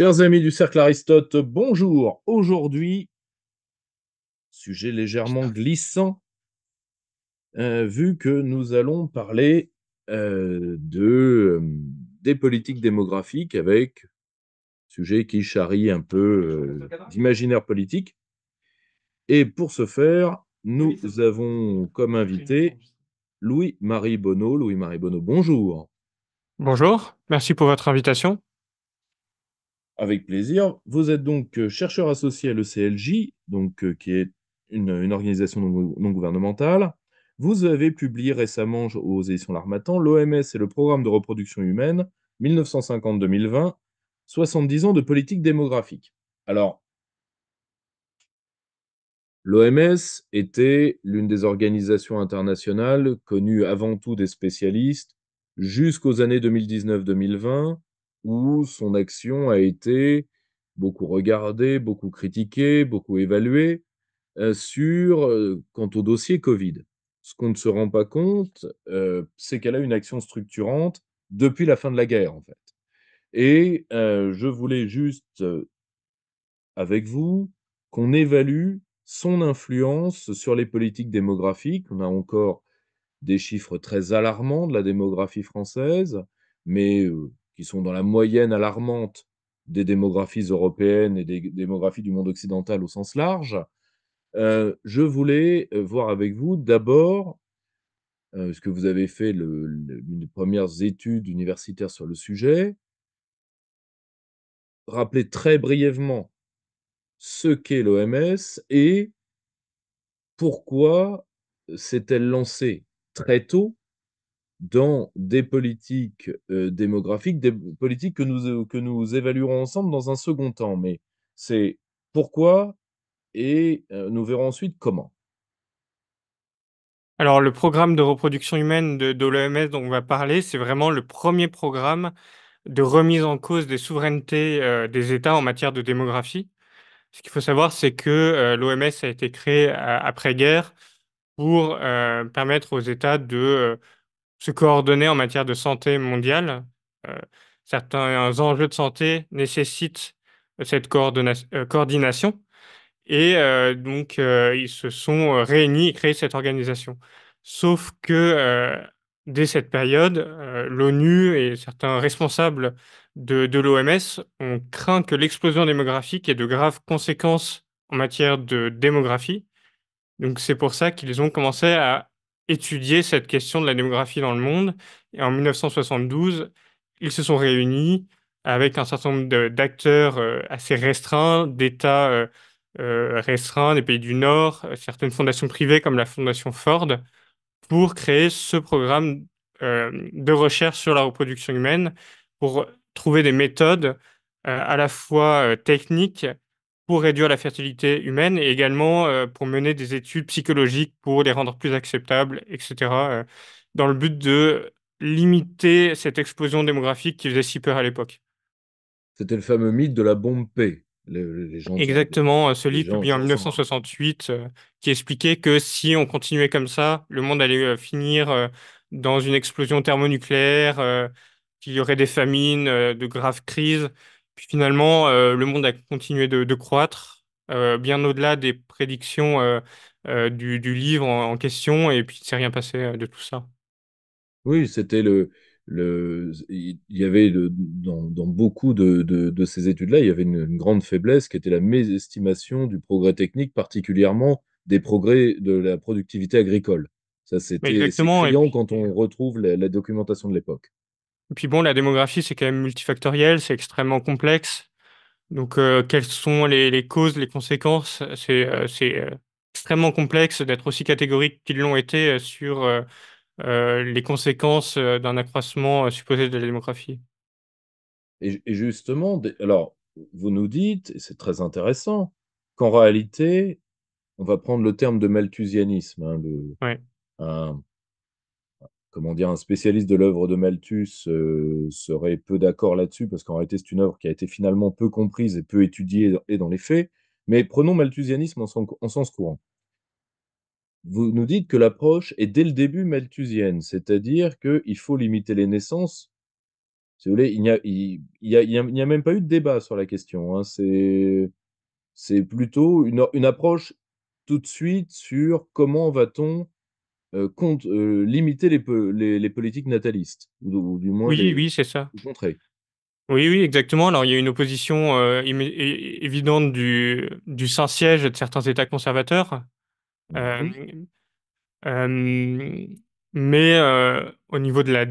Chers amis du Cercle Aristote, bonjour. Aujourd'hui, sujet légèrement glissant, euh, vu que nous allons parler euh, de, euh, des politiques démographiques avec sujet qui charrie un peu d'imaginaire politique. Et pour ce faire, nous avons comme invité Louis-Marie Bonneau. Louis-Marie Bonneau, bonjour. Bonjour, merci pour votre invitation. Avec plaisir. Vous êtes donc euh, chercheur associé à l'ECLJ, donc, euh, qui est une, organisation non, gouvernementale. Vous avez publié récemment aux éditions L'Armatan l'OMS et le programme de reproduction humaine 1950-2020, 70 ans de politique démographique. Alors, L'OMS était l'une des organisations internationales connues avant tout des spécialistes jusqu'aux années 2019-2020 où son action a été beaucoup regardée, beaucoup critiquée, beaucoup évaluée euh, sur euh, quant au dossier Covid. Ce qu'on ne se rend pas compte, euh, c'est qu'elle a une action structurante depuis la fin de la guerre, en fait. Et je voulais juste, avec vous, qu'on évalue son influence sur les politiques démographiques. On a encore des chiffres très alarmants de la démographie française, mais qui sont dans la moyenne alarmante des démographies européennes et des démographies du monde occidental au sens large, euh, je voulais euh, voir avec vous d'abord, euh, ce que vous avez fait le, une des premières études universitaires sur le sujet, rappeler très brièvement ce qu'est l'OMS et pourquoi s'est-elle lancée très tôt dans des politiques démographiques, des politiques que nous, que nous évaluerons ensemble dans un second temps. Mais c'est pourquoi et nous verrons ensuite comment. Alors le programme de reproduction humaine de, l'OMS dont on va parler, c'est vraiment le premier programme de remise en cause des souverainetés des États en matière de démographie. Ce qu'il faut savoir, c'est que l'OMS a été créé après-guerre pour permettre aux États de se coordonner en matière de santé mondiale. Euh, certains enjeux de santé nécessitent euh, cette euh, coordination. Et donc, ils se sont réunis et créé cette organisation. Sauf que dès cette période, l'ONU et certains responsables de, de l'OMS ont craint que l'explosion démographique ait de graves conséquences en matière de démographie. Donc c'est pour ça qu'ils ont commencé à étudier cette question de la démographie dans le monde. Et en 1972, ils se sont réunis avec un certain nombre d'acteurs euh, assez restreints, d'États euh, euh, restreints, des pays du Nord, certaines fondations privées comme la Fondation Ford, pour créer ce programme de recherche sur la reproduction humaine, pour trouver des méthodes à la fois techniques pour réduire la fertilité humaine et également euh, pour mener des études psychologiques pour les rendre plus acceptables, etc., euh, dans le but de limiter cette explosion démographique qui faisait si peur à l'époque. C'était le fameux mythe de la bombe P. Exactement, euh, ce livre publié en 1968 qui expliquait que si on continuait comme ça, le monde allait finir dans une explosion thermonucléaire, qu'il y aurait des famines, de graves crises finalement, euh, le monde a continué de, croître, euh, bien au-delà des prédictions euh, du, livre en, question, et puis il ne s'est rien passé de tout ça. Oui, c'était le, le, il y avait dans, beaucoup de, ces études-là, il y avait une, grande faiblesse qui était la mésestimation du progrès technique, particulièrement des progrès de la productivité agricole. Ça, c'était criant quand on retrouve la documentation de l'époque. Et puis bon, la démographie, c'est quand même multifactoriel, c'est extrêmement complexe. Donc, euh, quelles sont les, causes, les conséquences C'est euh, euh, extrêmement complexe d'être aussi catégorique qu'ils l'ont été sur les conséquences d'un accroissement supposé de la démographie. Et, justement, alors, vous nous dites, et c'est très intéressant, qu'en réalité, on va prendre le terme de malthusianisme, hein, le, comment dire, un spécialiste de l'œuvre de Malthus euh, serait peu d'accord là-dessus, parce qu'en réalité, c'est une œuvre qui a été finalement peu comprise et peu étudiée et dans les faits. Mais prenons Malthusianisme en, sens courant. Vous nous dites que l'approche est dès le début malthusienne, c'est-à-dire qu'il faut limiter les naissances. vous voulez, il n'y a, même pas eu de débat sur la question. Hein. C'est plutôt une approche tout de suite sur comment va-t-on euh, compte euh, limiter les, les, politiques natalistes, ou, du moins. Oui, oui, c'est ça. Oui, oui, exactement. Alors, il y a une opposition euh, évidente du, du Saint-Siège de certains États conservateurs. mais au niveau de la,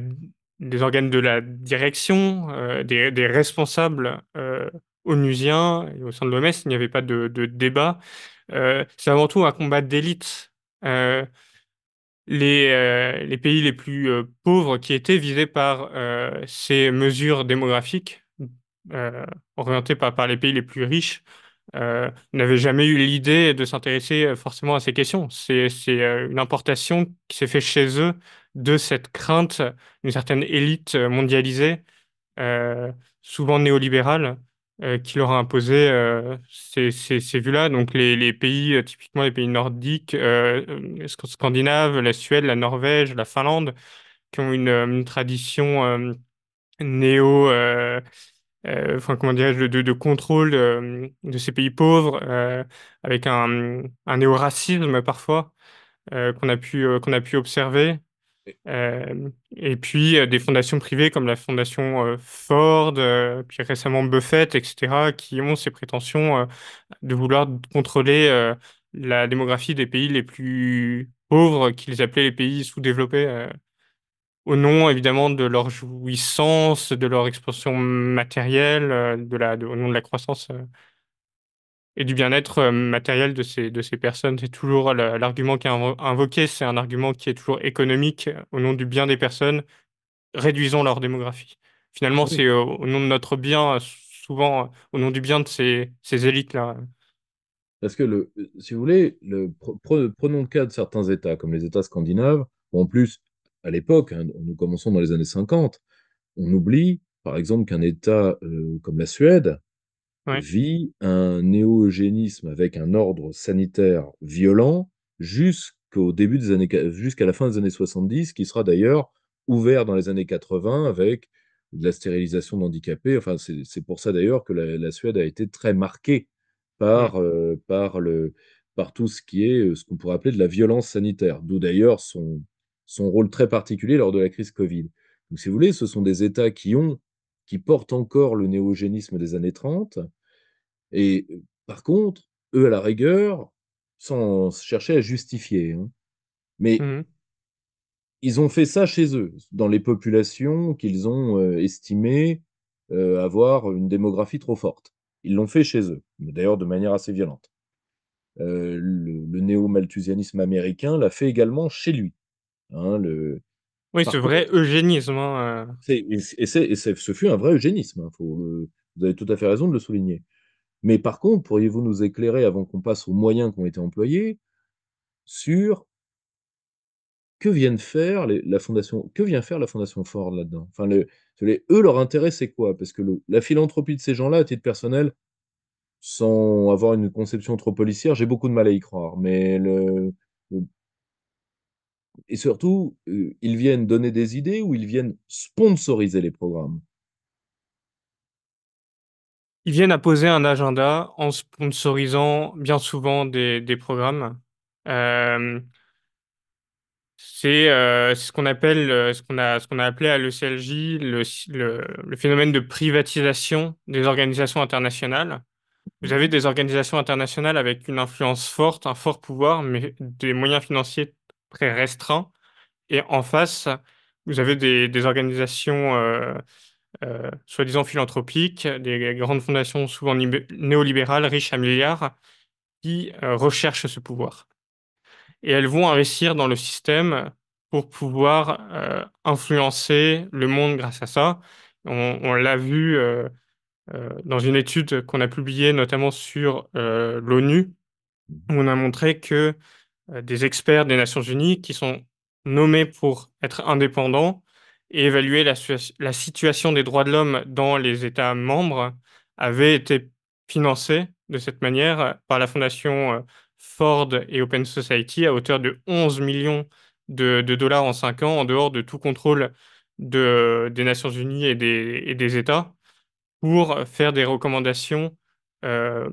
des organes de la direction, des, des, responsables onusiens et au sein de l'OMS, il n'y avait pas de, de débat. C'est avant tout un combat d'élite. Euh, les, pays les plus euh, pauvres qui étaient visés par euh, ces mesures démographiques orientées par, les pays les plus riches n'avaient jamais eu l'idée de s'intéresser forcément à ces questions. C'est une importation qui s'est faite chez eux de cette crainte d'une certaine élite mondialisée, souvent néolibérale, euh, qui leur a imposé euh, ces, ces, vues-là. Donc les, les, pays, euh, typiquement les pays nordiques, scandinaves, la Suède, la Norvège, la Finlande, qui ont une, une tradition néo, enfin comment dirais-je, de, contrôle de, ces pays pauvres, avec un, un néo-racisme parfois qu'on a pu qu'on a pu observer. Euh, et puis euh, des fondations privées comme la fondation euh, Ford, puis récemment Buffett, etc., qui ont ces prétentions de vouloir contrôler la démographie des pays les plus pauvres, qu'ils appelaient les pays sous-développés, au nom évidemment de leur jouissance, de leur expansion matérielle, de la, au nom de la croissance et du bien-être euh, matériel de ces, de ces personnes. C'est toujours l'argument qui est invoqué, c'est un argument qui est toujours économique euh, au nom du bien des personnes. Réduisons leur démographie. Finalement, c'est euh, au, nom de notre bien, souvent au nom du bien de ces, ces élites-là. Parce que, le, si vous voulez, le, prenons le cas de certains États, comme les États scandinaves, en plus, à l'époque, hein, nous commençons dans les années 50, on oublie, par exemple, qu'un État comme la Suède, vit un néo avec un ordre sanitaire violent jusqu'au début des années, jusqu'à la fin des années 70, qui sera d'ailleurs ouvert dans les années 80 avec de la stérilisation d'handicapés. Enfin, c'est pour ça d'ailleurs que la, Suède a été très marquée par, euh, par, le, par tout ce qui est euh, ce qu'on pourrait appeler de la violence sanitaire, d'où d'ailleurs son, son rôle très particulier lors de la crise Covid. Donc, si vous voulez, ce sont des États qui ont, qui portent encore le néogénisme des années 30, et par contre, eux, à la rigueur, sans chercher à justifier, hein, mais mmh ils ont fait ça chez eux, dans les populations qu'ils ont estimées avoir une démographie trop forte. Ils l'ont fait chez eux, d'ailleurs de manière assez violente. le, néo-malthusianisme américain l'a fait également chez lui. Hein, oui, ce vrai eugénisme. Hein, et, et, ce fut un vrai eugénisme, vous avez tout à fait raison de le souligner. Mais par contre, pourriez-vous nous éclairer, avant qu'on passe aux moyens qui ont été employés, sur que viennent faire la fondation, que vient faire la fondation Ford là-dedans Enfin, eux, leur intérêt, c'est quoi Parce que la philanthropie de ces gens-là, à titre personnel, sans avoir une conception trop policière, j'ai beaucoup de mal à y croire. Mais le, et surtout, euh, ils viennent donner des idées ou ils viennent sponsoriser les programmes. Ils viennent à poser un agenda en sponsorisant bien souvent des, programmes. Euh, euh, c'est ce qu'on appelle, euh, ce qu'on a, ce a appelé à l'ECLJ le, phénomène de privatisation des organisations internationales. Vous avez des organisations internationales avec une influence forte, un fort pouvoir, mais des moyens financiers très restreints. Et en face, vous avez des, des organisations euh, soi-disant philanthropiques, des grandes fondations souvent néolibérales, riches à milliards, qui euh, recherchent ce pouvoir. Et elles vont investir dans le système pour pouvoir euh, influencer le monde grâce à ça. On, on l'a vu dans une étude qu'on a publiée notamment sur l'ONU, où on a montré que des experts des Nations Unies qui sont nommés pour être indépendants évaluer la, la situation des droits de l'homme dans les États membres avait été financé de cette manière euh, par la fondation euh, Ford et Open Society à hauteur de 11 millions de, dollars en 5 ans, en dehors de tout contrôle de, des Nations Unies et des, des, États, pour faire des recommandations euh,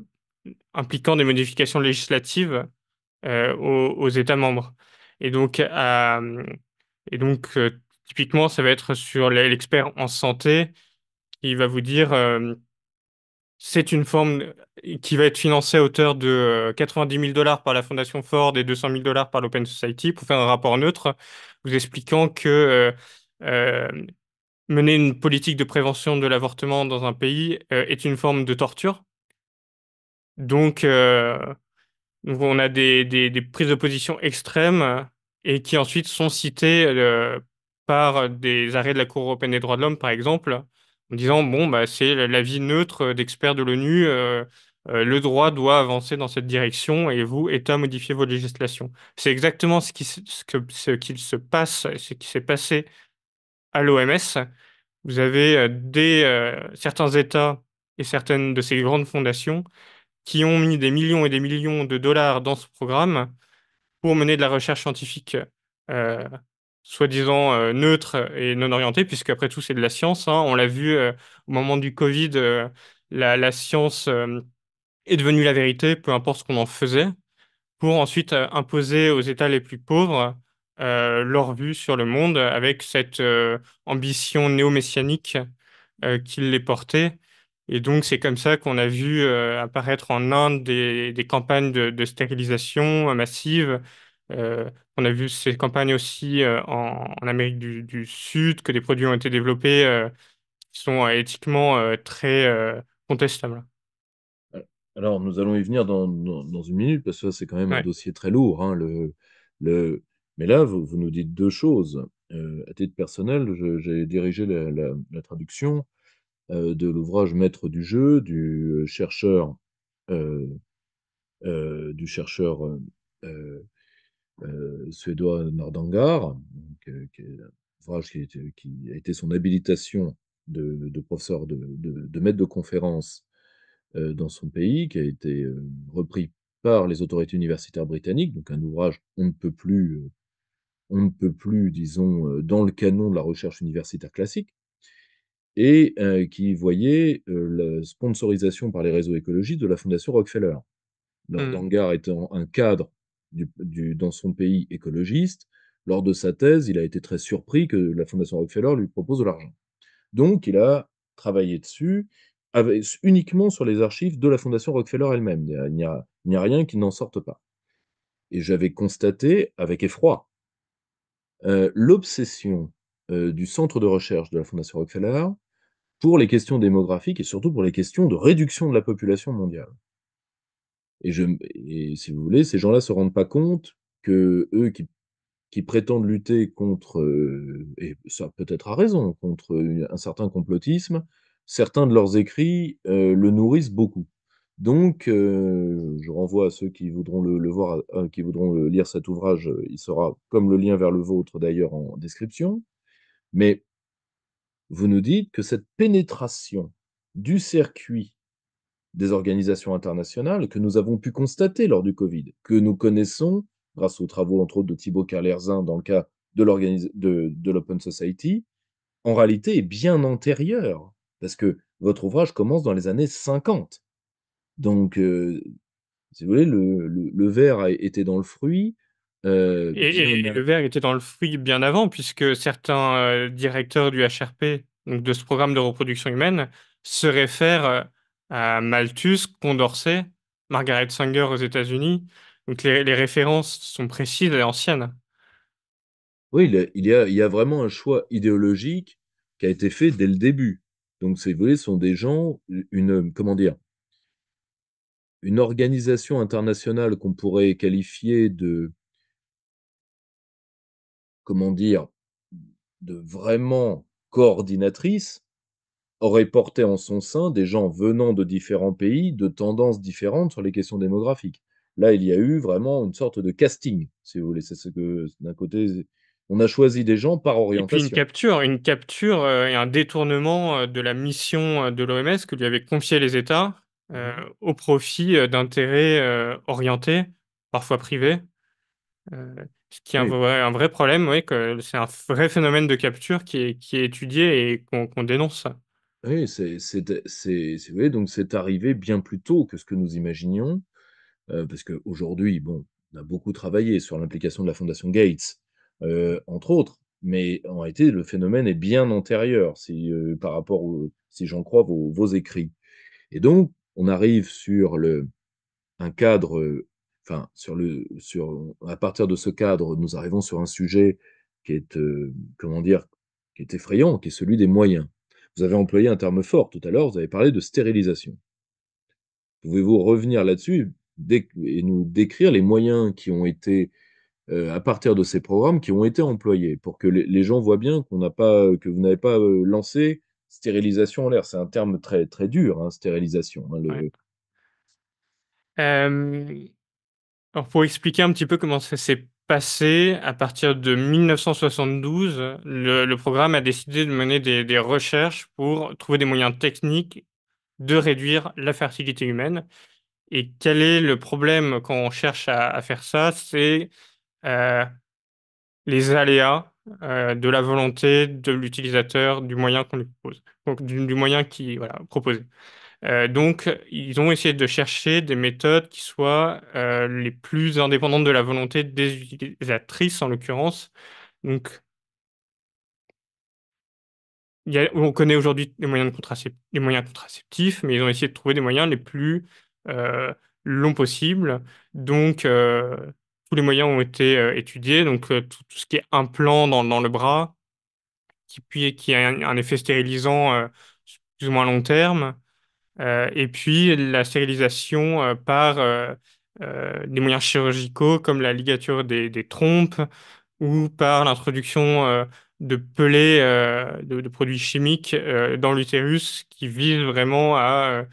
impliquant des modifications législatives aux, États membres. Et donc, et donc Typiquement, ça va être sur l'expert en santé qui va vous dire euh, c'est une forme qui va être financée à hauteur de 90 euh, 000 dollars par la Fondation Ford et 200 000 dollars par l'Open Society pour faire un rapport neutre, vous expliquant que euh, mener une politique de prévention de l'avortement dans un pays est une forme de torture. Donc, on a des, prises de position extrêmes et qui ensuite sont citées par des arrêts de la Cour européenne des droits de l'homme, par exemple, en disant, bon, bah, c'est l'avis neutre d'experts de l'ONU, euh, euh, le droit doit avancer dans cette direction et vous, à modifiez vos législations. C'est exactement ce qui, ce que, ce se passe, ce qui s'est passé à l'OMS. Vous avez euh, des, certains États et certaines de ces grandes fondations qui ont mis des millions et des millions de dollars dans ce programme pour mener de la recherche scientifique soi-disant euh, neutre et non orienté, puisque après tout, c'est de la science. Hein. On l'a vu euh, au moment du Covid, euh, la, science est devenue la vérité, peu importe ce qu'on en faisait, pour ensuite imposer aux États les plus pauvres leur vue sur le monde avec cette ambition néo-messianique qui les portait. Et donc, c'est comme ça qu'on a vu apparaître en Inde des, campagnes de, de stérilisation massive, euh, on a vu ces campagnes aussi euh, en, Amérique du, Sud, que des produits ont été développés euh, qui sont éthiquement très contestables. Alors, nous allons y venir dans, une minute, parce que c'est quand même un dossier très lourd. Hein, le, le... Mais là, vous, nous dites deux choses. à titre personnel, j'ai dirigé la, la traduction de l'ouvrage Maître du jeu du chercheur, du chercheur euh, suédois Nordangar, euh, qui, qui, euh, qui, a été son habilitation de, professeur, de, maître de conférence dans son pays, qui a été repris par les autorités universitaires britanniques, donc un ouvrage on ne peut plus, on ne peut plus, disons, dans le canon de la recherche universitaire classique, et qui voyait la sponsorisation par les réseaux écologistes de la Fondation Rockefeller. Mmh. Nordangar étant un cadre du, dans son pays écologiste, lors de sa thèse, il a été très surpris que la Fondation Rockefeller lui propose de l'argent. Donc, il a travaillé dessus uniquement sur les archives de la Fondation Rockefeller elle-même. Il n'y a, rien qui n'en sorte pas. Et j'avais constaté avec effroi euh, l'obsession euh, du centre de recherche de la Fondation Rockefeller pour les questions démographiques et surtout pour les questions de réduction de la population mondiale. Et, je, et si vous voulez, ces gens-là ne se rendent pas compte que eux qui, prétendent lutter contre, et ça peut-être à raison, contre un certain complotisme, certains de leurs écrits le nourrissent beaucoup. Donc, je renvoie à ceux qui voudront le, voir, qui voudront lire cet ouvrage. Il sera, comme le lien vers le vôtre d'ailleurs, en description. Mais vous nous dites que cette pénétration du circuit des organisations internationales que nous avons pu constater lors du Covid, que nous connaissons grâce aux travaux entre autres de Thibaut Carlerzin dans le cas de l'Open de, Society, en réalité est bien antérieure, parce que votre ouvrage commence dans les années 50. Donc, euh, si vous voulez, le, le, a été dans le fruit, euh, et, le verre était dans le fruit bien avant, puisque certains euh, directeurs du HRP, donc de ce programme de reproduction humaine, se réfèrent Malthus, Condorcet, Margaret Sanger aux États-Unis. Donc les, références sont précises et anciennes. Oui, il, y a, vraiment un choix idéologique qui a été fait dès le début. Donc, ces volets sont des gens, une, comment dire, une organisation internationale qu'on pourrait qualifier de, comment dire, de vraiment coordinatrice, aurait porté en son sein des gens venant de différents pays, de tendances différentes sur les questions démographiques. Là, il y a eu vraiment une sorte de casting, si vous voulez. que, d'un côté, on a choisi des gens par orientation. une capture, une capture euh, et un détournement euh, de la mission euh, de l'OMS que lui avaient confié les États mmh au profit d'intérêts orientés, parfois privés. ce qui est un, vrai, problème, oui, c'est un vrai phénomène de capture qui est, étudié et qu'on dénonce. Oui, c'est donc c'est arrivé bien plus tôt que ce que nous imaginions, euh, parce qu'aujourd'hui, bon, on a beaucoup travaillé sur l'implication de la fondation Gates, euh, entre autres, mais en réalité, le phénomène est bien antérieur si, euh, par rapport si j'en crois vos écrits et donc on arrive sur le un cadre, enfin sur le sur à partir de ce cadre, nous arrivons sur un sujet qui est, comment dire? Qui est effrayant, qui est celui des moyens. Vous avez employé un terme fort tout à l'heure, vous avez parlé de stérilisation. Pouvez-vous revenir là-dessus et nous décrire les moyens qui ont été, euh, à partir de ces programmes, qui ont été employés, pour que les, gens voient bien qu'on pas, euh, que vous n'avez pas euh, lancé stérilisation en l'air. C'est un terme très, très dur, hein, stérilisation. Hein, alors, pour expliquer un petit peu comment ça s'est passé, à partir de 1972, le, programme a décidé de mener des, recherches pour trouver des moyens techniques de réduire la fertilité humaine. Et quel est le problème quand on cherche à, faire ça C'est euh, les aléas euh, de la volonté de l'utilisateur, du moyen qu'on lui propose, donc du, du moyen qui voilà, proposé. Euh, donc, ils ont essayé de chercher des méthodes qui soient euh, les plus indépendantes de la volonté des utilisatrices, en l'occurrence. Donc, on connaît aujourd'hui les moyens, moyens contraceptifs, mais ils ont essayé de trouver des moyens les plus euh, longs possibles. Donc, tous les moyens ont été étudiés, donc tout, ce qui est implant dans, dans le bras, qui, qui a un, effet stérilisant plus ou moins long terme. Euh, et puis la stérilisation euh, par euh, des moyens chirurgicaux comme la ligature des, trompes ou par l'introduction de pelés de, produits chimiques dans l'utérus qui visent vraiment à,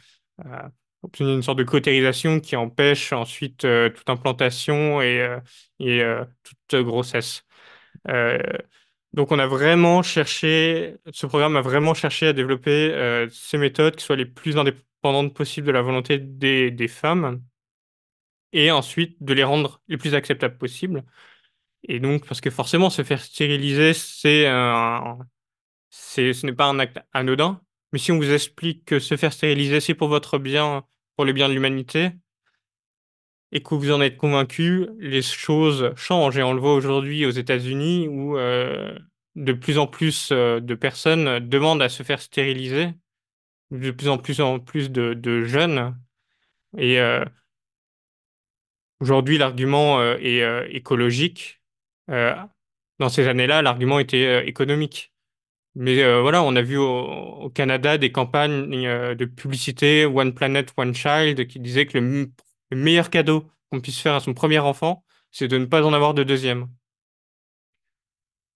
obtenir une sorte de cautérisation qui empêche ensuite toute implantation et, toute grossesse. Donc, on a vraiment cherché, ce programme a vraiment cherché à développer euh, ces méthodes qui soient les plus indépendantes possibles de la volonté des, femmes et ensuite de les rendre les plus acceptables possibles. Et donc, parce que forcément, se faire stériliser, c'est ce n'est pas un acte anodin. Mais si on vous explique que se faire stériliser, c'est pour votre bien, pour le bien de l'humanité, et que vous en êtes convaincu, les choses changent. Et on le voit aujourd'hui aux États-Unis où euh, de plus en plus euh, de personnes demandent à se faire stériliser, de plus en plus en plus de, jeunes. Et euh, aujourd'hui, l'argument est écologique. dans ces années-là, l'argument était économique. Mais voilà, on a vu au, Canada des campagnes de publicité One Planet, One Child qui disaient que le le meilleur cadeau qu'on puisse faire à son premier enfant, c'est de ne pas en avoir de deuxième.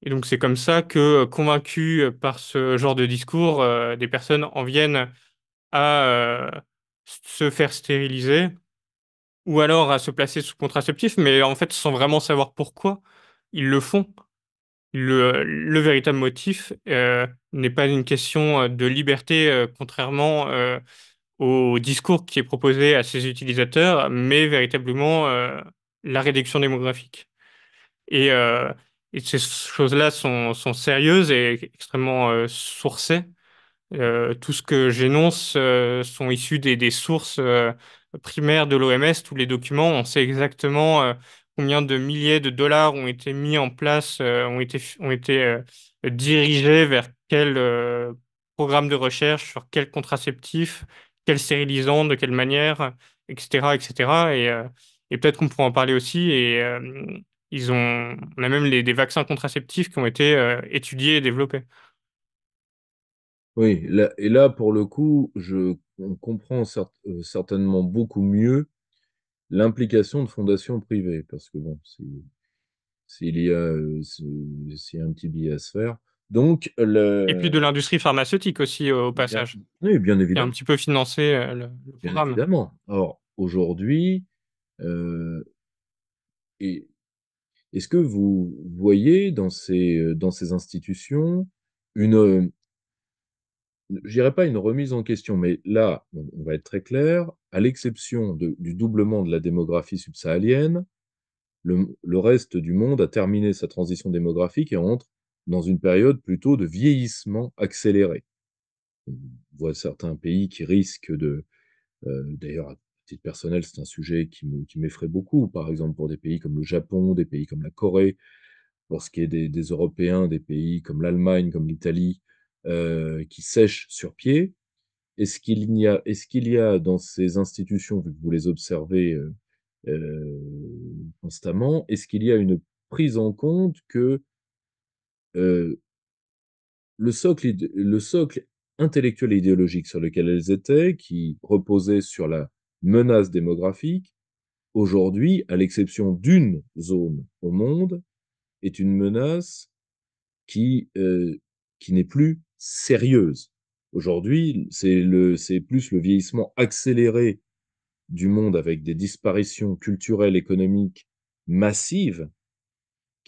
Et donc c'est comme ça que, euh, convaincus par ce genre de discours, euh, des personnes en viennent à euh, se faire stériliser ou alors à se placer sous contraceptif, mais en fait sans vraiment savoir pourquoi ils le font. Le, véritable motif n'est pas une question de liberté, contrairement au discours qui est proposé à ses utilisateurs, mais véritablement euh, la réduction démographique. Et, euh, ces choses-là sont, sérieuses et extrêmement euh, sourcées. tout ce que j'énonce sont issus des, sources primaires de l'OMS, tous les documents. On sait exactement combien de milliers de dollars ont été mis en place, ont été, ont été dirigés vers quel programme de recherche, sur quel contraceptif, quelle stérilisant, de quelle manière, etc. etc. Euh, et, peut-être qu'on pourra en parler aussi. Et euh, ils ont, on a même des vaccins contraceptifs qui ont été euh, étudiés et développés. Oui, et là, pour le coup, je, comprends comprend certainement beaucoup mieux l'implication de fondations privées, parce que bon, s'il y a, un petit billet à se faire, donc, le... Et puis de l'industrie pharmaceutique aussi, euh, au passage. oui, bien évidemment. Qui a un petit peu financé euh, le, programme. évidemment. Or, aujourd'hui, euh, est-ce que vous voyez dans ces, dans ces institutions une, je dirais pas une remise en question, mais là, on va être très clair, à l'exception du doublement de la démographie subsaharienne, le, le, reste du monde a terminé sa transition démographique et entre dans une période plutôt de vieillissement accéléré. On voit certains pays qui risquent de, euh, d'ailleurs à titre personnel, c'est un sujet qui m'effraie beaucoup, par exemple pour des pays comme le Japon, des pays comme la Corée, pour ce qui est des, Européens, des pays comme l'Allemagne, comme l'Italie, euh, qui sèchent sur pied. Est-ce qu'il y, a, est qu'il y a dans ces institutions, vu que vous les observez euh, constamment, est-ce qu'il y a une prise en compte que le, socle, intellectuel et idéologique sur lequel elles étaient, qui reposait sur la menace démographique, aujourd'hui, à l'exception d'une zone au monde, est une menace qui, n'est plus sérieuse. Aujourd'hui, c'est plus le vieillissement accéléré du monde avec des disparitions culturelles, économiques massives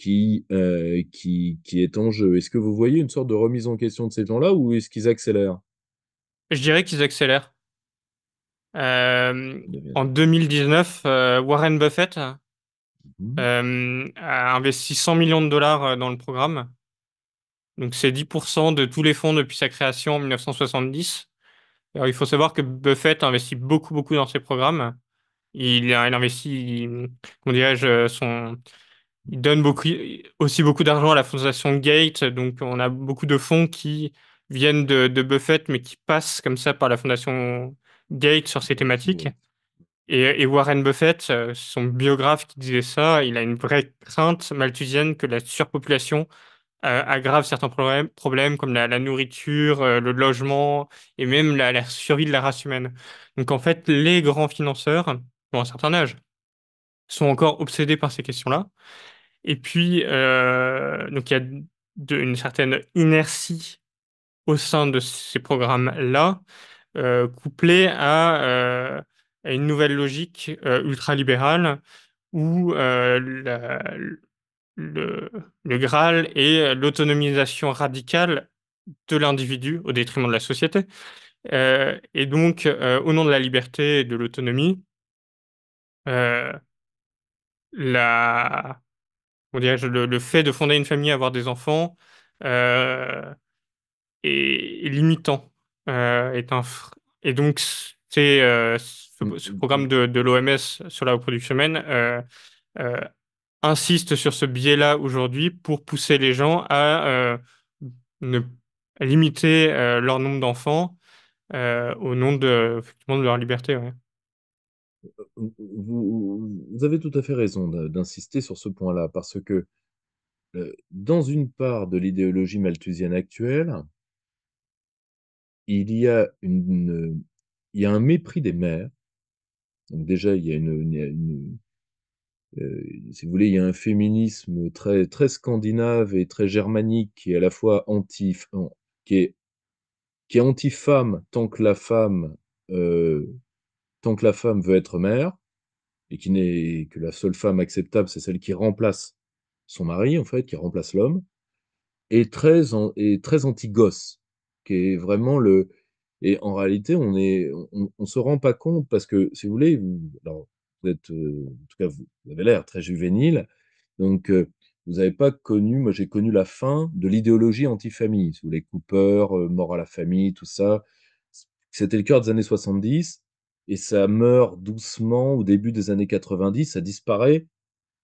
euh, qui, qui, est en jeu. Est-ce que vous voyez une sorte de remise en question de ces gens-là ou est-ce qu'ils accélèrent Je dirais qu'ils accélèrent. Euh, en 2019, euh, Warren Buffett mmh a investi 100 millions de dollars dans le programme. Donc c'est 10% de tous les fonds depuis sa création en 1970. il faut savoir que Buffett investit beaucoup, beaucoup dans ses programmes. Il, il investit, comment dirais-je, son, il donne aussi beaucoup d'argent à la fondation Gates. Donc, on a beaucoup de fonds qui viennent de, Buffett, mais qui passent comme ça par la fondation Gates sur ces thématiques. Mm. Et, Warren Buffett, euh, son biographe qui disait ça, il a une vraie crainte malthusienne que la surpopulation euh, aggrave certains problèmes, comme la, nourriture, euh, le logement et même la, la survie de la race humaine. Donc, en fait, les grands financeurs ont un certain âge sont encore obsédés par ces questions-là. Et puis, euh, donc il y a une certaine inertie au sein de ces programmes-là, euh, couplée euh, à, une nouvelle logique ultralibérale où le, Graal est l'autonomisation radicale de l'individu au détriment de la société. et donc, au nom de la liberté et de l'autonomie, la, on le, fait de fonder une famille, avoir des enfants, euh, est, limitant. Euh, est Et donc, c'est euh, ce, mmh, mmh, programme mmh. de, l'OMS sur la reproduction humaine insiste sur ce biais-là aujourd'hui pour pousser les gens à ne limiter leur nombre d'enfants au nom de, de leur liberté. Vous vous avez tout à fait raison d'insister sur ce point-là, parce que, euh, dans une part de l'idéologie malthusienne actuelle il y a une, il un mépris des mères. Donc déjà, il y a une, euh, si vous voulez, il y a un féminisme très très scandinave et très germanique qui est à la fois anti qui est qui est anti-femme tant que la femme, euh, tant que la femme veut être mère, et qui n'est que la seule femme acceptable, c'est celle qui remplace son mari, en fait, qui remplace l'homme, est très, anti-gosse, qui est vraiment le... Et en réalité, on ne se rend pas compte parce que, si vous voulez, vous, êtes, euh, en tout cas, vous, avez l'air très juvénile, donc euh, vous n'avez pas connu, moi j'ai connu la fin de l'idéologie anti-famille, sous les Cooper, euh, mort à la famille, tout ça. C'était le cœur des années 70 et ça meurt doucement au début des années 90, ça disparaît.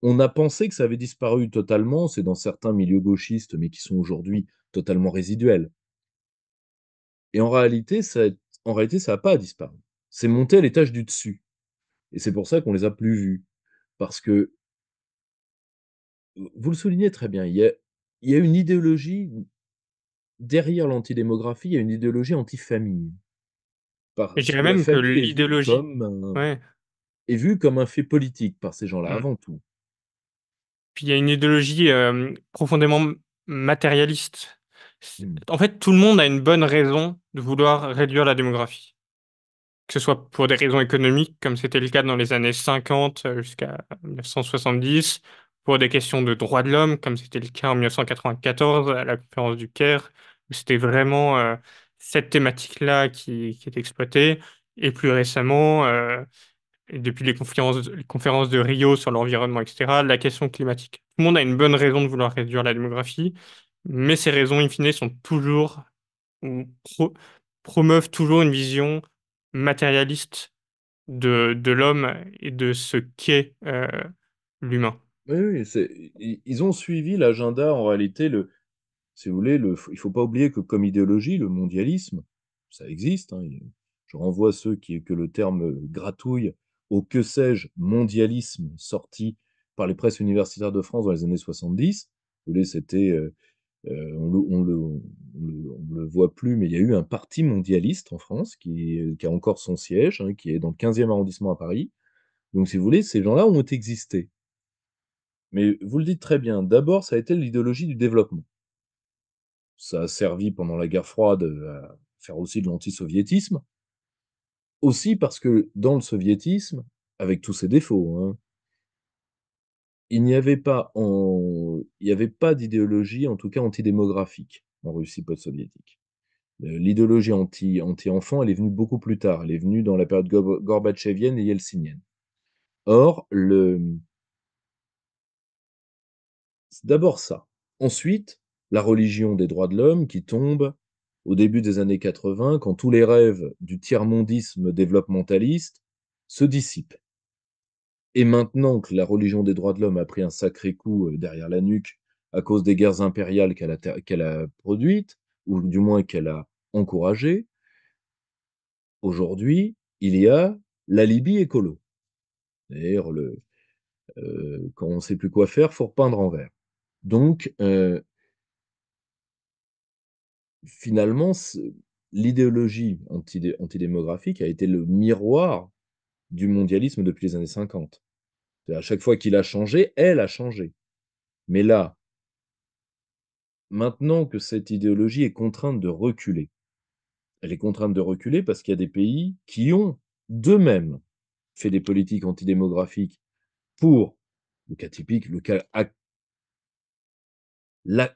On a pensé que ça avait disparu totalement, c'est dans certains milieux gauchistes, mais qui sont aujourd'hui totalement résiduels. Et en réalité, ça en réalité, ça n'a pas disparu. C'est monté à l'étage du dessus. Et c'est pour ça qu'on les a plus vus. Parce que, vous le soulignez très bien, il y a, une idéologie, derrière l'antidémographie, il y a une idéologie anti par je dirais même que l'idéologie hein, est vue comme un fait politique par ces gens-là, mmh. avant tout. Puis il y a une idéologie profondément matérialiste. Mmh. En fait, tout le monde a une bonne raison de vouloir réduire la démographie. Que ce soit pour des raisons économiques, comme c'était le cas dans les années 50 jusqu'à 1970, pour des questions de droits de l'homme, comme c'était le cas en 1994 à la conférence du Caire, où c'était vraiment cette thématique-là qui, est exploitée. Et plus récemment, euh, depuis les conférences, les conférences de Rio sur l'environnement, etc., la question climatique. Tout le monde a une bonne raison de vouloir réduire la démographie, mais ces raisons, in fine, sont toujours, promeuvent toujours une vision matérialiste de, l'homme et de ce qu'est euh, l'humain. Oui, oui ils ont suivi l'agenda, en réalité, le, si vous voulez, il ne faut pas oublier que comme idéologie, le mondialisme, ça existe. Hein, je renvoie ceux qui que le terme euh, gratouille au que sais-je mondialisme sorti par les presses universitaires de France dans les années 70. Vous voulez, c'était, euh, euh, on, le, le, voit plus, mais il y a eu un parti mondialiste en France qui, a encore son siège, hein, qui est dans le 15e arrondissement à Paris. Donc, si vous voulez, ces gens-là ont existé. Mais vous le dites très bien, d'abord, ça a été l'idéologie du développement ça a servi pendant la guerre froide euh, à faire aussi de l'antisoviétisme. Aussi parce que dans le soviétisme, avec tous ses défauts, hein, il n'y avait pas, pas d'idéologie, en tout cas antidémographique, en Russie post-soviétique. Euh, l'idéologie anti-enfant, elle est venue beaucoup plus tard. Elle est venue dans la période gorbatchevienne et yeltsinienne. Or, le... c'est d'abord ça. Ensuite, la religion des droits de l'homme qui tombe au début des années 80, quand tous les rêves du tiers-mondisme développementaliste se dissipent. Et maintenant que la religion des droits de l'homme a pris un sacré coup euh, derrière la nuque à cause des guerres impériales qu'elle a, produites, ou du moins qu'elle a encouragées, aujourd'hui, il y a la Libye écolo. D'ailleurs, le, euh, quand on ne sait plus quoi faire, faut peindre en vert. Donc, euh, finalement, l'idéologie antidémographique a été le miroir du mondialisme depuis les années 50. À chaque fois qu'il a changé, elle a changé. Mais là, maintenant que cette idéologie est contrainte de reculer, elle est contrainte de reculer parce qu'il y a des pays qui ont d'eux-mêmes fait des politiques antidémographiques pour le cas typique, le cas ac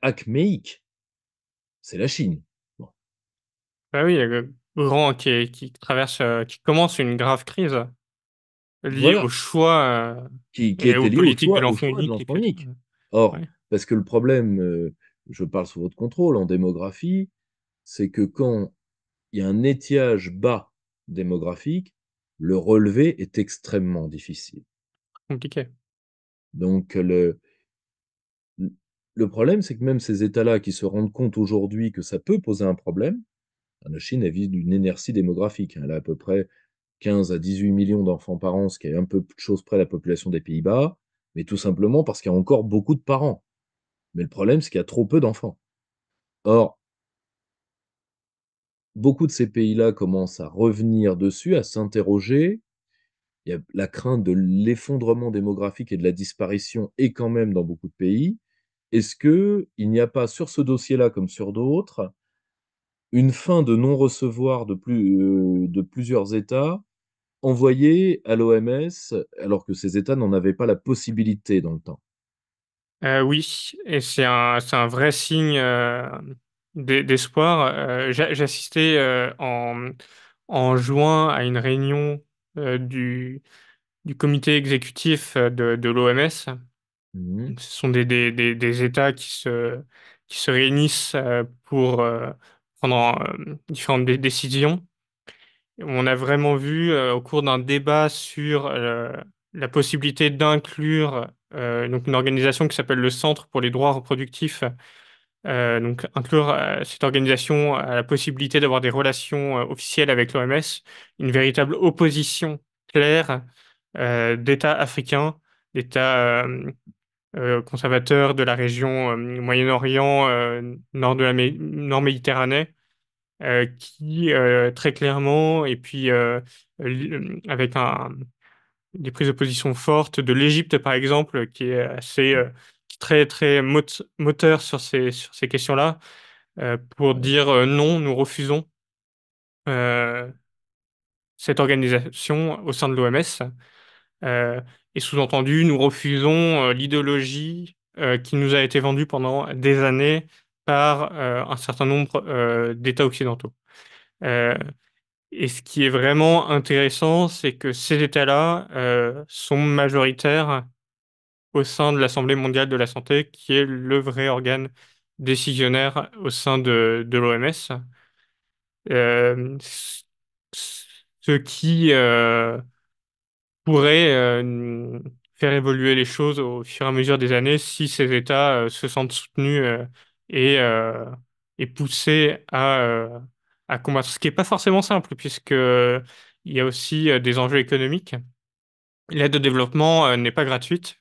acméique c'est la Chine. Bah oui, le grand qui, traverse, euh, qui commence une grave crise liée au choix qui, et de l'enfant unique. Or, parce que le problème, euh, je parle sous votre contrôle, en démographie, c'est que quand il y a un étiage bas démographique, le relevé est extrêmement difficile. Compliqué. Donc, le, le problème, c'est que même ces États-là qui se rendent compte aujourd'hui que ça peut poser un problème, ben, la Chine, a vit d'une inertie démographique. Hein. Elle a à peu près 15 à 18 millions d'enfants par an, ce qui est un peu de chose près la population des Pays-Bas, mais tout simplement parce qu'il y a encore beaucoup de parents. Mais le problème, c'est qu'il y a trop peu d'enfants. Or, beaucoup de ces pays-là commencent à revenir dessus, à s'interroger. Il y a la crainte de l'effondrement démographique et de la disparition, est quand même dans beaucoup de pays est-ce qu'il n'y a pas sur ce dossier-là comme sur d'autres une fin de non-recevoir de, plusieurs États envoyés à l'OMS alors que ces États n'en avaient pas la possibilité dans le temps euh, Oui, et c'est un, vrai signe d'espoir. J'assistais en, juin à une réunion du, comité exécutif de l'OMS Mhm. ce sont des, des, des, États qui se, qui se réunissent euh, pour euh, prendre euh, différentes décisions. On a vraiment vu au cours d'un débat sur la possibilité d'inclure donc une organisation qui s'appelle le Centre pour les droits reproductifs donc inclure cette organisation à la possibilité d'avoir des relations officielles avec l'OMS, une véritable opposition claire d'États africains, d'États euh, conservateur de la région euh, Moyen-Orient, euh, nord de la Méditerranée, qui très clairement, et puis avec un, des prises de position fortes de l'Égypte par exemple, qui est assez très très moteur sur ces sur ces questions-là, pour dire non, nous refusons cette organisation au sein de l'OMS. Et sous-entendu, nous refusons euh, l'idéologie euh, qui nous a été vendue pendant des années par euh, un certain nombre d'États occidentaux. et ce qui est vraiment intéressant, c'est que ces États-là sont majoritaires au sein de l'Assemblée mondiale de la santé, qui est le vrai organe décisionnaire au sein de, l'OMS. ce qui pourrait euh, faire évoluer les choses au fur et à mesure des années si ces États euh, se sentent soutenus euh, et, et poussés à, à combattre. Ce qui n'est pas forcément simple, puisque il y a aussi des enjeux économiques. L'aide au développement n'est pas gratuite.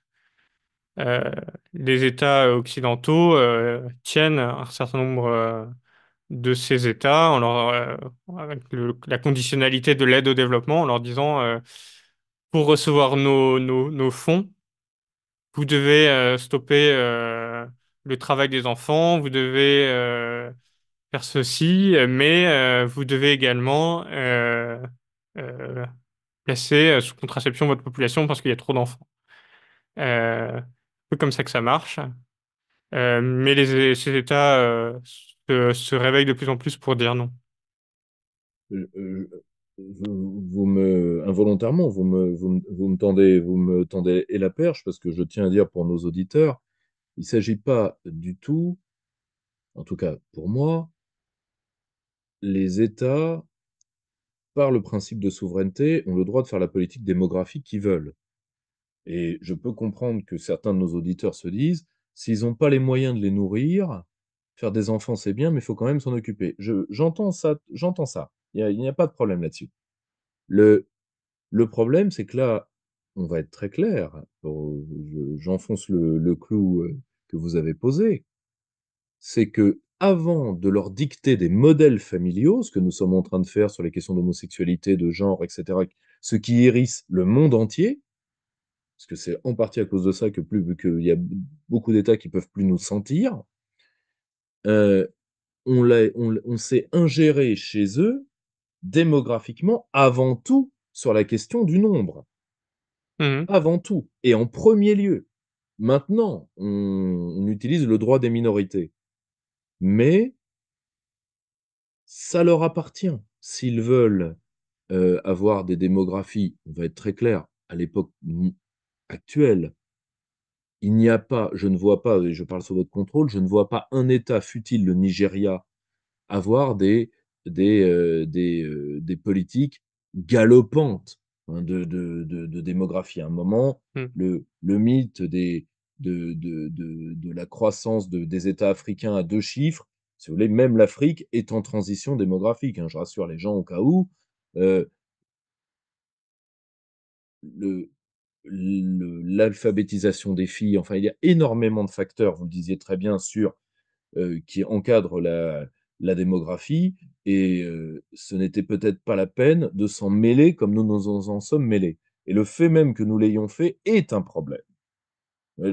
les États occidentaux tiennent un certain nombre de ces États en leur, avec la conditionnalité de l'aide au développement en leur disant pour recevoir nos, nos, nos fonds, vous devez euh, stopper euh, le travail des enfants, vous devez euh, faire ceci, mais vous devez également placer sous contraception votre population parce qu'il y a trop d'enfants. Euh, c'est comme ça que ça marche. Euh, mais les, ces États se, se, réveillent de plus en plus pour dire non vous, me involontairement vous me, vous tendez vous me tendez et la perche parce que je tiens à dire pour nos auditeurs il ne s'agit pas du tout en tout cas pour moi les États par le principe de souveraineté ont le droit de faire la politique démographique qu'ils veulent et je peux comprendre que certains de nos auditeurs se disent s'ils n'ont pas les moyens de les nourrir faire des enfants c'est bien mais il faut quand même s'en occuper j'entends ça j'entends ça il n'y a, pas de problème là-dessus. Le, le problème, c'est que là, on va être très clair. J'enfonce le, le clou euh, que vous avez posé. C'est que avant de leur dicter des modèles familiaux, ce que nous sommes en train de faire sur les questions d'homosexualité, de genre, etc., ce qui hérisse le monde entier, parce que c'est en partie à cause de ça que plus qu'il y a beaucoup d'États qui peuvent plus nous sentir, euh, on, on, on s'est ingéré chez eux démographiquement avant tout sur la question du nombre. Mmh. Avant tout. Et en premier lieu. Maintenant, on, utilise le droit des minorités. Mais ça leur appartient. S'ils veulent euh, avoir des démographies, on va être très clair, à l'époque actuelle, il n'y a pas, je ne vois pas, et je parle sous votre contrôle, je ne vois pas un État, futile le Nigeria, avoir des des, euh, euh, des, politiques galopantes hein, de, démographie. À un moment, mmh. le, mythe de, la croissance des États africains à deux chiffres. Si vous voulez, même l'Afrique est en transition démographique. Hein. je rassure les gens au cas où. Euh, l'alphabétisation des filles, enfin, il y a énormément de facteurs, vous le disiez très bien, sur, qui encadrent la, la démographie, et euh, ce n'était peut-être pas la peine de s'en mêler comme nous nous en sommes mêlés. Et le fait même que nous l'ayons fait est un problème.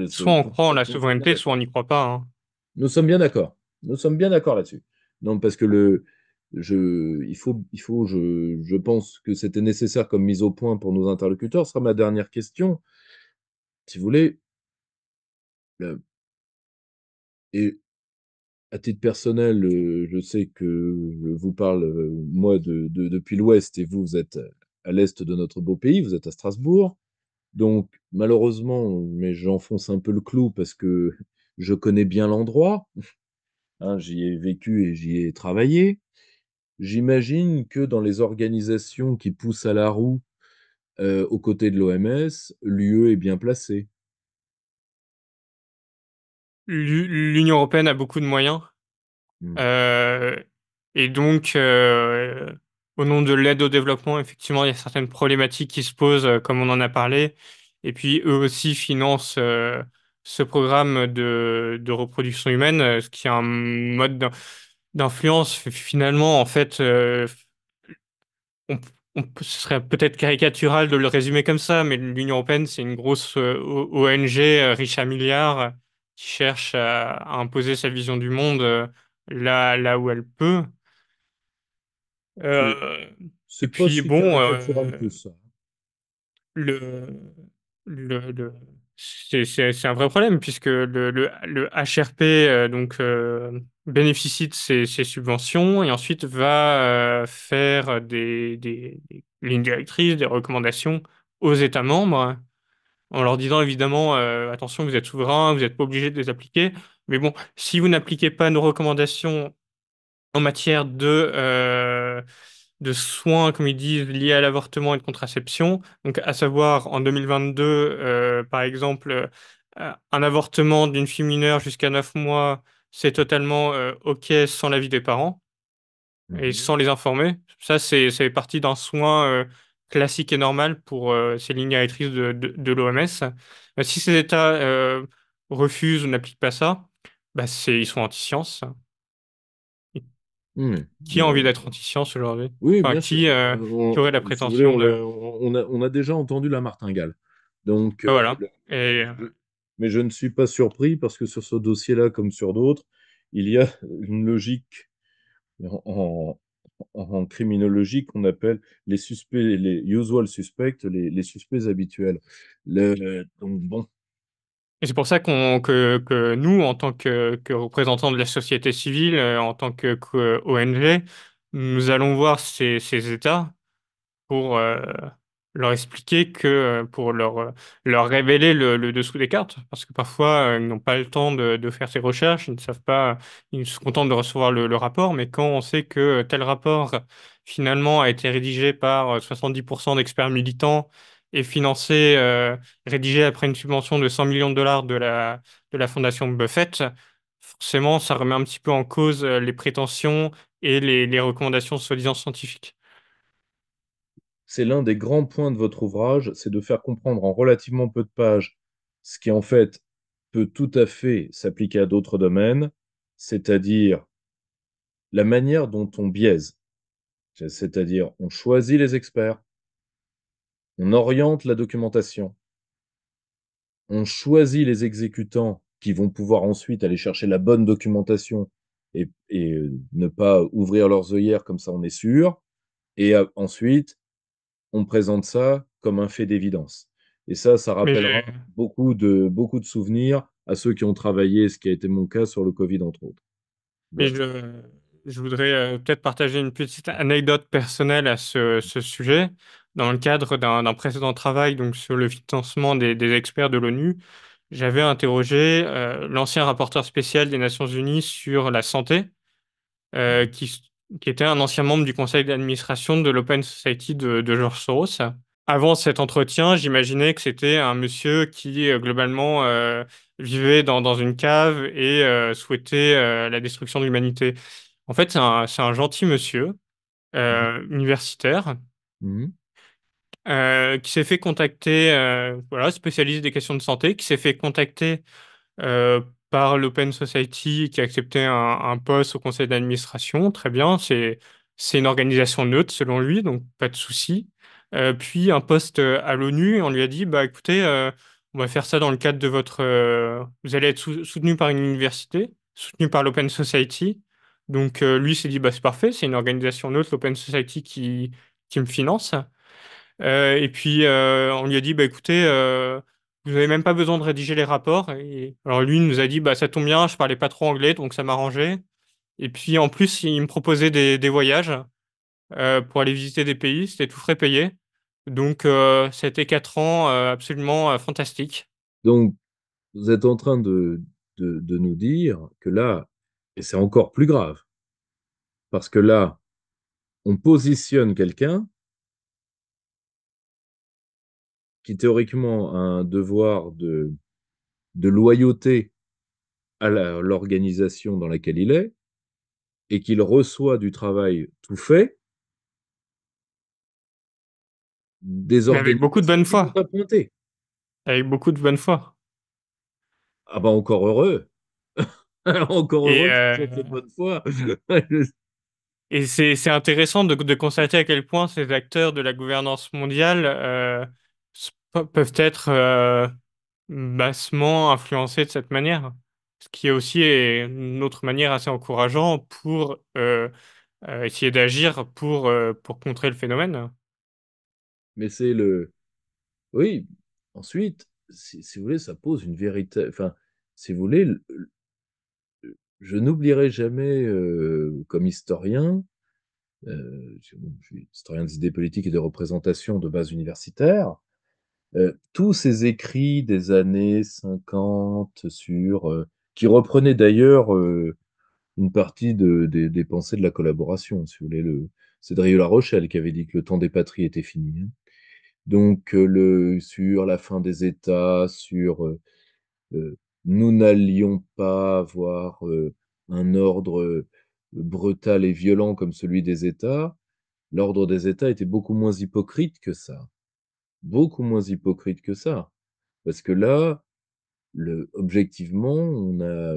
soit on croit en la souveraineté, soit on n'y croit pas. Hein. Nous sommes bien d'accord. Nous sommes bien d'accord là-dessus. Non, parce que le, je, il faut, il faut, je, je pense que c'était nécessaire comme mise au point pour nos interlocuteurs. Ce sera ma dernière question. Si vous voulez, et à titre personnel, je sais que je vous parle, moi, de, depuis l'Ouest et vous, vous êtes à l'Est de notre beau pays, vous êtes à Strasbourg. Donc, malheureusement, mais j'enfonce un peu le clou parce que je connais bien l'endroit. Hein, j'y ai vécu et j'y ai travaillé. J'imagine que dans les organisations qui poussent à la roue aux côtés de l'OMS, l'UE est bien placée l'Union européenne a beaucoup de moyens. Mmh. Euh, et donc, euh, au nom de l'aide au développement, effectivement, il y a certaines problématiques qui se posent, euh, comme on en a parlé. Et puis, eux aussi financent ce programme de, reproduction humaine, ce qui est un mode d'influence. Finalement, en fait, ce serait peut-être caricatural de le résumer comme ça, mais l'Union européenne, c'est une grosse ONG riche à milliards qui cherche à, imposer sa vision du monde euh, là, là où elle peut. Euh, bon, euh, le, le, c'est un vrai problème puisque le, HRP donc bénéficie de ces subventions et ensuite va faire des, lignes directrices, des recommandations aux États membres en leur disant évidemment, euh, attention, vous êtes souverain, vous n'êtes pas obligé de les appliquer. Mais bon, si vous n'appliquez pas nos recommandations en matière de, euh, de soins, comme ils disent, liés à l'avortement et de contraception, donc à savoir en 2022, euh, par exemple, un avortement d'une fille mineure jusqu'à 9 mois, c'est totalement OK sans l'avis des parents et mmh sans les informer. Ça, c'est parti d'un soin classique et normal pour euh, ces lignes directrices de, de, l'OMS. Euh, si ces États euh, refusent ou n'appliquent pas ça, bah ils sont anti-science. Hmm. Qui a envie d'être anti sciences aujourd'hui oui, qui, aurait la prétention on, on, a, on, a, déjà entendu la martingale. Donc, ah, voilà. Et... Mais je ne suis pas surpris parce que sur ce dossier-là, comme sur d'autres, il y a une logique en, en criminologie qu'on appelle les suspects, les usual suspects, les, suspects habituels. donc bon. Et c'est pour ça que, nous, en tant que, représentants de la société civile, euh, en tant que, ONG, nous allons voir ces, États pour, euh, leur expliquer que euh, pour leur, euh, leur révéler le, dessous des cartes, parce que parfois euh, ils n'ont pas le temps de, faire ces recherches, ils ne savent pas, ils se contentent de recevoir le, rapport, mais quand on sait que tel rapport finalement a été rédigé par 70% d'experts militants et financé, rédigé après une subvention de 100 millions de dollars de la, de la fondation Buffett, forcément ça remet un petit peu en cause les prétentions et les, les recommandations soi-disant scientifiques c'est l'un des grands points de votre ouvrage, c'est de faire comprendre en relativement peu de pages ce qui en fait peut tout à fait s'appliquer à d'autres domaines, c'est-à-dire la manière dont on biaise, c'est-à-dire on choisit les experts, on oriente la documentation, on choisit les exécutants qui vont pouvoir ensuite aller chercher la bonne documentation et, euh, ne pas ouvrir leurs œillères comme ça on est sûr, et euh, ensuite on présente ça comme un fait d'évidence. Et ça, ça rappellera beaucoup de, beaucoup de souvenirs à ceux qui ont travaillé, ce qui a été mon cas sur le Covid, entre autres. Mais je, voudrais euh, peut-être partager une petite anecdote personnelle à ce, sujet. Dans le cadre d'un précédent travail donc sur le financement des, experts de l'ONU, j'avais interrogé euh, l'ancien rapporteur spécial des Nations Unies sur la santé, euh, qui qui était un ancien membre du conseil d'administration de l'Open Society de, de, George Soros. Avant cet entretien, j'imaginais que c'était un monsieur qui, euh, globalement, euh, vivait dans, dans, une cave et euh, souhaitait la destruction de l'humanité. En fait, c'est un, un, gentil monsieur, mmh. universitaire, mmh. qui s'est fait contacter, voilà, spécialiste des questions de santé, qui s'est fait contacter par l'Open Society qui a accepté un, poste au conseil d'administration. Très bien, c'est une organisation neutre selon lui, donc pas de souci. Euh, puis un poste euh, à l'ONU, on lui a dit bah écoutez, euh, on va faire ça dans le cadre de votre. vous allez être soutenu par une université, soutenu par l'Open Society. Donc lui s'est dit bah c'est parfait, c'est une organisation neutre, l'Open Society qui, qui me finance. et puis on lui a dit bah écoutez vous n'avez même pas besoin de rédiger les rapports. Et... Alors lui nous a dit, bah, ça tombe bien, je parlais pas trop anglais, donc ça m'arrangeait. Et puis en plus, il me proposait des, voyages euh, pour aller visiter des pays, c'était tout frais payé. Donc c'était euh, quatre ans euh, absolument fantastique. Donc vous êtes en train de nous dire que là, et c'est encore plus grave, parce que là, on positionne quelqu'un qui théoriquement a un devoir de, de loyauté à l'organisation dans laquelle il est, et qu'il reçoit du travail tout fait, désormais avec beaucoup de bonne foi. Avec beaucoup de bonne foi. Ah ben encore heureux. encore et heureux euh, bonne foi. et c'est intéressant de, constater à quel point ces acteurs de la gouvernance mondiale euh, peuvent être euh, bassement influencés de cette manière. Ce qui est aussi une autre manière assez encourageante pour euh, euh, essayer d'agir pour, pour contrer le phénomène. Mais c'est le. Oui, ensuite, si, vous voulez, ça pose une vérité. Enfin, si vous voulez, je n'oublierai jamais, comme historien, je suis historien des idées politiques et de représentation de base universitaire, tous ces écrits des années 50 sur, qui reprenaient d'ailleurs, une partie des pensées de la collaboration, si vous voulez, le c'est La Rochelle qui avait dit que le temps des patries était fini, hein. Donc, sur la fin des États, sur, nous n'allions pas avoir, un ordre, brutal et violent comme celui des États. L'ordre des États était beaucoup moins hypocrite que ça beaucoup moins hypocrite que ça. Parce que là, objectivement, on a,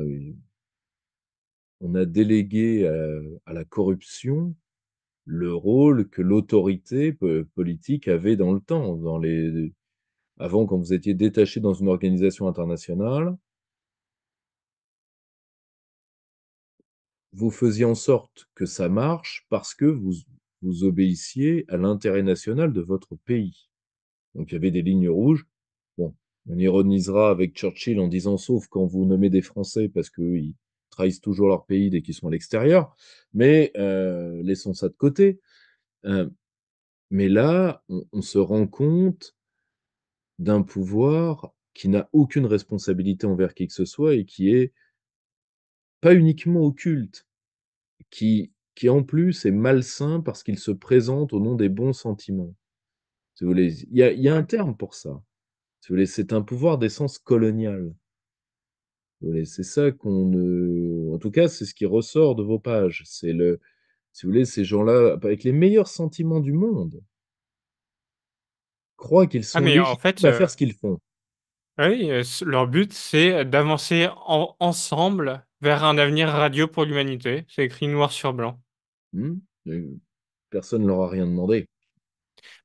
on a délégué à, la corruption le rôle que l'autorité politique avait dans le temps. Dans les... Avant, quand vous étiez détaché dans une organisation internationale, vous faisiez en sorte que ça marche parce que vous, vous obéissiez à l'intérêt national de votre pays. Donc il y avait des lignes rouges. Bon, on ironisera avec Churchill en disant sauf quand vous nommez des Français parce qu'ils trahissent toujours leur pays dès qu'ils sont à l'extérieur, mais euh, laissons ça de côté. Euh, mais là, on, on, se rend compte d'un pouvoir qui n'a aucune responsabilité envers qui que ce soit et qui est pas uniquement occulte, qui, qui en plus est malsain parce qu'il se présente au nom des bons sentiments voulez, il y a, un terme pour ça. vous voulez, c'est un pouvoir d'essence coloniale. c'est ça qu'on, en tout cas, c'est ce qui ressort de vos pages. C'est le, si vous voulez, ces gens-là, avec les meilleurs sentiments du monde, croient qu'ils ah, sont ah, en fait, à euh, faire ce qu'ils font. Ah oui, euh, leur but, c'est d'avancer ensemble vers un avenir radieux pour l'humanité. C'est écrit noir sur blanc. Hmm, personne ne leur a rien demandé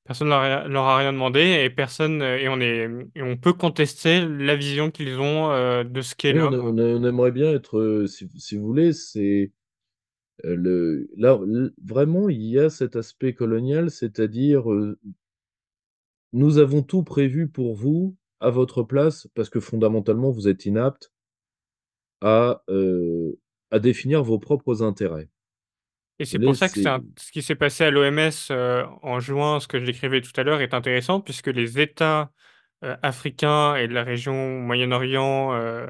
personne leur, leur a rien demandé et personne euh, et on est on peut contester la vision qu'ils ont euh, de ce qu'est l'homme. On, aimerait bien être, euh, si, vous voulez, c'est le là vraiment il y a cet aspect colonial, c'est-à-dire nous avons tout prévu pour vous à votre place parce que fondamentalement vous êtes inapte à à définir vos propres intérêts. Et c'est pour ça que ce qui s'est passé à l'OMS euh, en juin, ce que je décrivais tout à l'heure, est intéressant puisque les États euh, africains et de la région Moyen-Orient euh,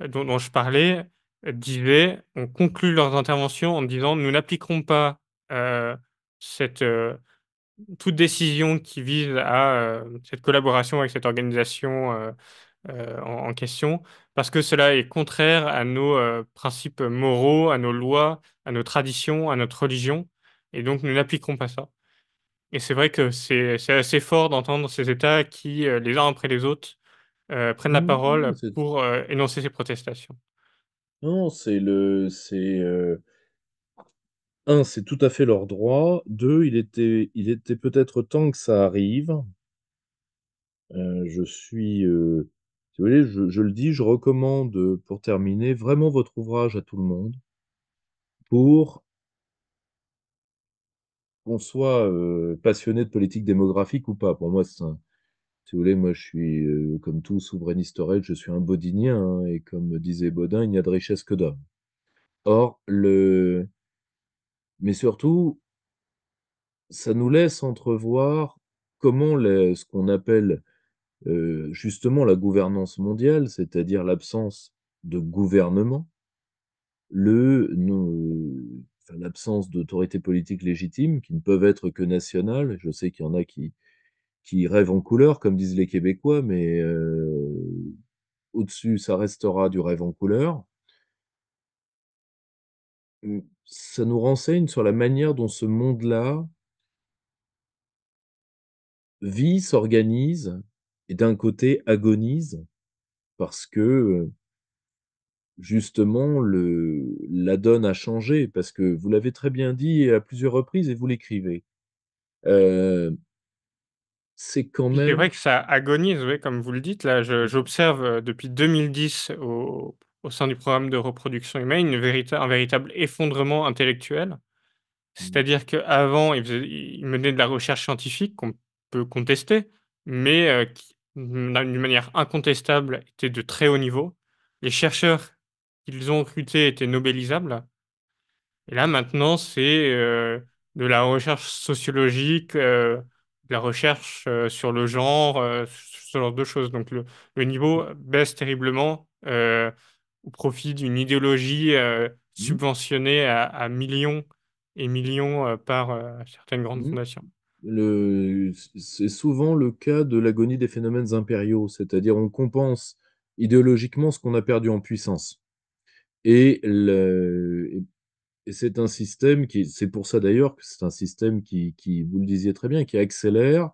dont, je parlais disaient, ont conclu leurs interventions en disant nous n'appliquerons pas cette, toute décision qui vise à cette collaboration avec cette organisation euh, en, question, parce que cela est contraire à nos euh, principes moraux, à nos lois, à nos traditions, à notre religion, et donc nous n'appliquerons pas ça. Et c'est vrai que c'est assez fort d'entendre ces États qui, euh, les uns après les autres, prennent la mmh, mmh, parole mmh, pour énoncer ces protestations. Non, c'est le, c'est un, c'est tout à fait leur droit. Deux, il était, il était peut-être temps que ça arrive. je suis je, le dis, je recommande euh, pour terminer vraiment votre ouvrage à tout le monde pour qu'on soit euh, passionné de politique démographique ou pas. Pour moi, c'est si vous voulez, moi je suis, euh, comme tout souverain historique, je suis un Bodinien, hein, et comme disait Bodin, il n'y a de richesse que d'hommes. Or, le. Mais surtout, ça nous laisse entrevoir comment ce qu'on appelle euh, justement la gouvernance mondiale, c'est-à-dire l'absence de gouvernement, le, l'absence d'autorité politique légitime qui ne peuvent être que nationales. Je sais qu'il y en a qui, qui rêvent en couleur, comme disent les Québécois, mais euh, au-dessus, ça restera du rêve en couleur. Mmh, ça nous renseigne sur la manière dont ce monde-là vit, s'organise, et d'un côté agonise parce que justement le, la donne a changé, parce que vous l'avez très bien dit à plusieurs reprises et vous l'écrivez. c'est quand même. C'est vrai que ça agonise, oui, comme vous le dites. Là, j'observe depuis 2010 au, au, sein du programme de reproduction humaine un véritable effondrement intellectuel. Mmh. C'est-à-dire qu'avant, il, il menait de la recherche scientifique qu'on peut contester, mais Mmh, d'une manière incontestable, était de très haut niveau. Les chercheurs qu'ils ont recrutés étaient nobélisables Et là, maintenant, c'est euh, de la recherche sociologique, euh, de la recherche euh, sur le genre, ce genre de choses. Donc, le, niveau baisse terriblement au profit d'une idéologie mmh. subventionnée à, à, millions et millions par certaines grandes mmh. fondations c'est souvent le cas de l'agonie des phénomènes impériaux, c'est-à-dire on compense idéologiquement ce qu'on a perdu en puissance. Et, c'est un système qui, c'est pour ça d'ailleurs que c'est un système qui, qui, vous le disiez très bien, qui accélère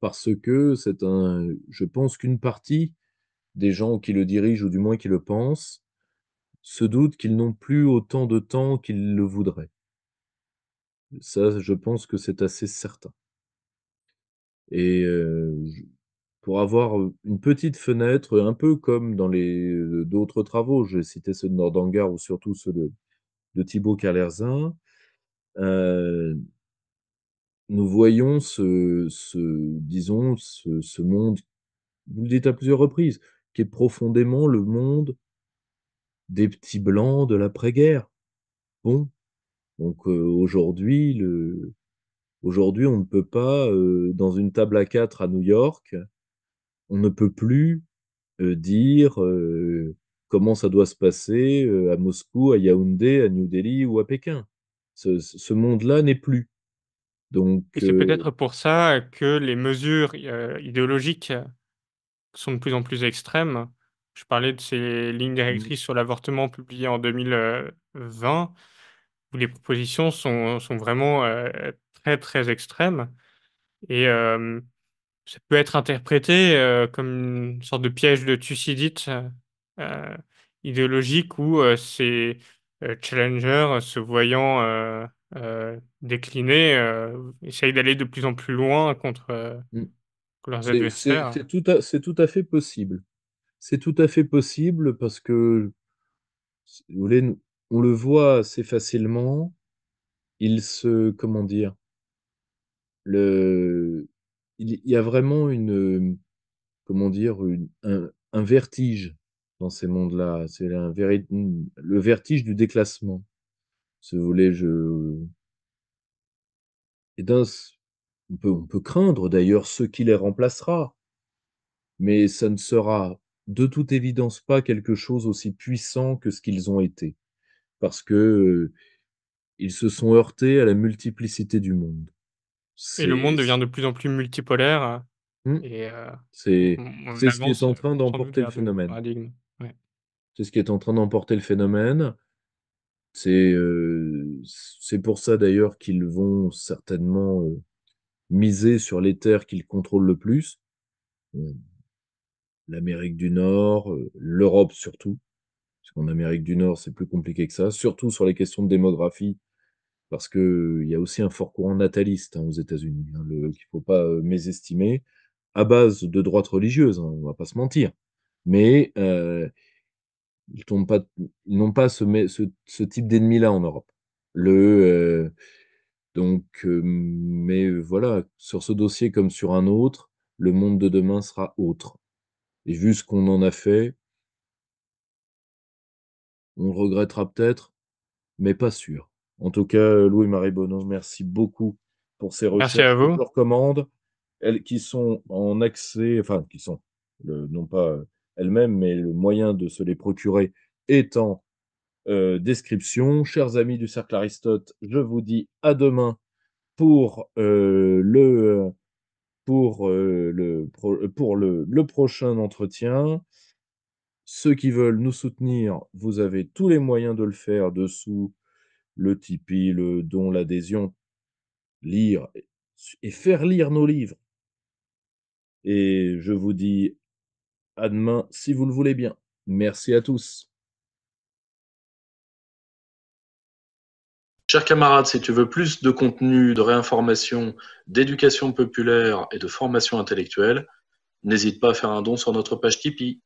parce que c'est un, je pense qu'une partie des gens qui le dirigent ou du moins qui le pensent se doutent qu'ils n'ont plus autant de temps qu'ils le voudraient. Ça, je pense que c'est assez certain. Et pour avoir une petite fenêtre, un peu comme dans les d'autres travaux, j'ai cité ceux de Nordangar ou surtout ceux de, Thibaut Calerzin, nous voyons ce, disons, ce, ce, monde, vous le dites à plusieurs reprises, qui est profondément le monde des petits blancs de l'après-guerre. Bon, donc aujourd'hui, aujourd'hui, on ne peut pas, dans une table à quatre à New York, on ne peut plus dire comment ça doit se passer à Moscou, à Yaoundé, à New Delhi ou à Pékin. Ce, monde-là n'est plus. Donc, Et c'est peut-être pour ça que les mesures idéologiques sont de plus en plus extrêmes. Je parlais de ces lignes mmh. directrices sur l'avortement publiées en 2020 où les propositions sont, sont vraiment euh, très, très extrêmes. Et euh, ça peut être interprété euh, comme une sorte de piège de Thucydide idéologique où ces challengers, se voyant déclinés, essayent d'aller de plus en plus loin contre, mm. leurs adversaires. C'est tout, à, tout à fait possible. C'est tout à fait possible parce que, vous on le voit assez facilement. Il se, comment dire, le, il y a vraiment une, comment dire, un, vertige dans ces mondes-là. C'est le vertige du déclassement. je, et on peut, on peut craindre d'ailleurs ce qui les remplacera, mais ça ne sera de toute évidence pas quelque chose aussi puissant que ce qu'ils ont été parce que ils se sont heurtés à la multiplicité du monde. Et le monde devient de plus en plus multipolaire. c'est ce qui est en train d'emporter le phénomène. C'est ce qui est en train d'emporter le phénomène. C'est c'est pour ça d'ailleurs qu'ils vont certainement euh, miser sur les terres qu'ils contrôlent le plus. Euh, L'Amérique du Nord, euh, l'Europe surtout. Parce qu'en Amérique du Nord, c'est plus compliqué que ça, surtout sur les questions de démographie, parce qu'il euh, y a aussi un fort courant nataliste hein, aux États-Unis, hein, qu'il ne faut pas euh, mésestimer, à base de droite religieuse, hein, on ne va pas se mentir. Mais euh, ils n'ont pas, ils pas ce, ce type d'ennemi-là en Europe. Le, donc, mais voilà, sur ce dossier comme sur un autre, le monde de demain sera autre. Et vu ce qu'on en a fait, on le regrettera peut-être, mais pas sûr. En tout cas, euh, Louis-Marie Bonneau, merci beaucoup pour ces recherches. Elles, qui sont en accès, enfin, qui sont non pas euh, elles-mêmes, mais le moyen de se les procurer est en euh, description. Chers amis du Cercle Aristote, je vous dis à demain pour le pour, le, pour le prochain entretien. Ceux qui veulent nous soutenir, vous avez tous les moyens de le faire dessous le Tipeee, le don, l'adhésion, lire et faire lire nos livres. Et je vous dis à demain si vous le voulez bien. Merci à tous. Chers camarades, si tu veux plus de contenu, de réinformation, d'éducation populaire et de formation intellectuelle, n'hésite pas à faire un don sur notre page Tipeee.